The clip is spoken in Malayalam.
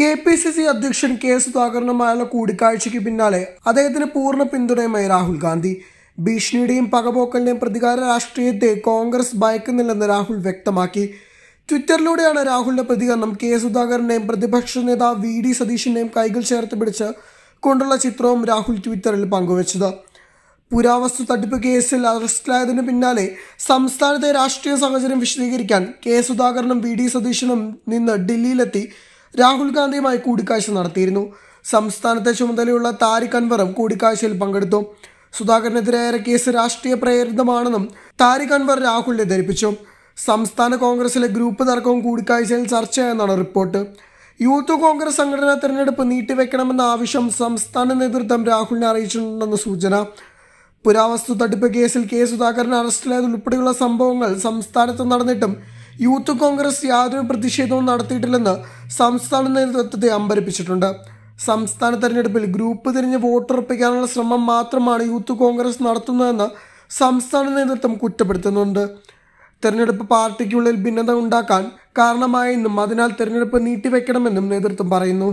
കെ പി സി സി അധ്യക്ഷൻ കെ എസ് സുധാകരനുമായുള്ള കൂടിക്കാഴ്ചയ്ക്ക് പിന്നാലെ അദ്ദേഹത്തിന് പൂർണ്ണ പിന്തുണയുമായി രാഹുൽ ഗാന്ധി ഭീഷണിയുടെയും പകപോക്കലിന്റെയും പ്രതികാര രാഷ്ട്രീയത്തെ കോൺഗ്രസ് ഭയക്കുന്നില്ലെന്ന് രാഹുൽ വ്യക്തമാക്കി ട്വിറ്ററിലൂടെയാണ് രാഹുലിന്റെ പ്രതികരണം കെ സുധാകരന്റെയും പ്രതിപക്ഷ നേതാവ് വി ഡി സതീഷിന്റെയും കൈകൾ ചേർത്ത് പിടിച്ച് കൊണ്ടുള്ള ചിത്രവും രാഹുൽ ട്വിറ്ററിൽ പങ്കുവച്ചത് പുരാവസ്തു തട്ടിപ്പ് കേസിൽ അറസ്റ്റിലായതിനു പിന്നാലെ സംസ്ഥാനത്തെ രാഷ്ട്രീയ സാഹചര്യം വിശദീകരിക്കാൻ കെ സുധാകരനും വി ഡി സതീഷിനും നിന്ന് ഡൽഹിയിലെത്തി രാഹുൽ ഗാന്ധിയുമായി കൂടിക്കാഴ്ച നടത്തിയിരുന്നു സംസ്ഥാനത്തെ ചുമതലയുള്ള താരിഖ് അൻവറും കൂടിക്കാഴ്ചയിൽ പങ്കെടുത്തു സുധാകരനെതിരായ കേസ് രാഷ്ട്രീയ പ്രേരിതമാണെന്നും താരിഖ് അൻവർ രാഹുലിനെ ധരിപ്പിച്ചു സംസ്ഥാന കോൺഗ്രസിലെ ഗ്രൂപ്പ് തർക്കവും കൂടിക്കാഴ്ചയിൽ ചർച്ചയായെന്നാണ് റിപ്പോർട്ട് യൂത്ത് കോൺഗ്രസ് സംഘടനാ തെരഞ്ഞെടുപ്പ് നീട്ടിവെക്കണമെന്ന ആവശ്യം സംസ്ഥാന നേതൃത്വം രാഹുലിനെ അറിയിച്ചിട്ടുണ്ടെന്ന് സൂചന പുരാവസ്തു തട്ടിപ്പ് കേസിൽ കെ സുധാകരൻ അറസ്റ്റിലായതുൾപ്പെടെയുള്ള സംഭവങ്ങൾ സംസ്ഥാനത്ത് നടന്നിട്ടും യൂത്ത് കോൺഗ്രസ് യാതൊരു പ്രതിഷേധവും നടത്തിയിട്ടില്ലെന്ന് സംസ്ഥാന നേതൃത്വത്തെ അമ്പരപ്പിച്ചിട്ടുണ്ട് സംസ്ഥാന തെരഞ്ഞെടുപ്പിൽ ഗ്രൂപ്പ് തിരിഞ്ഞ് വോട്ടുറപ്പിക്കാനുള്ള ശ്രമം മാത്രമാണ് യൂത്ത് കോൺഗ്രസ് നടത്തുന്നതെന്ന് സംസ്ഥാന നേതൃത്വം കുറ്റപ്പെടുത്തുന്നുണ്ട് തെരഞ്ഞെടുപ്പ് പാർട്ടിക്കുള്ളിൽ ഭിന്നത ഉണ്ടാക്കാൻ കാരണമായെന്നും അതിനാൽ തെരഞ്ഞെടുപ്പ് നീട്ടിവെക്കണമെന്നും നേതൃത്വം പറയുന്നു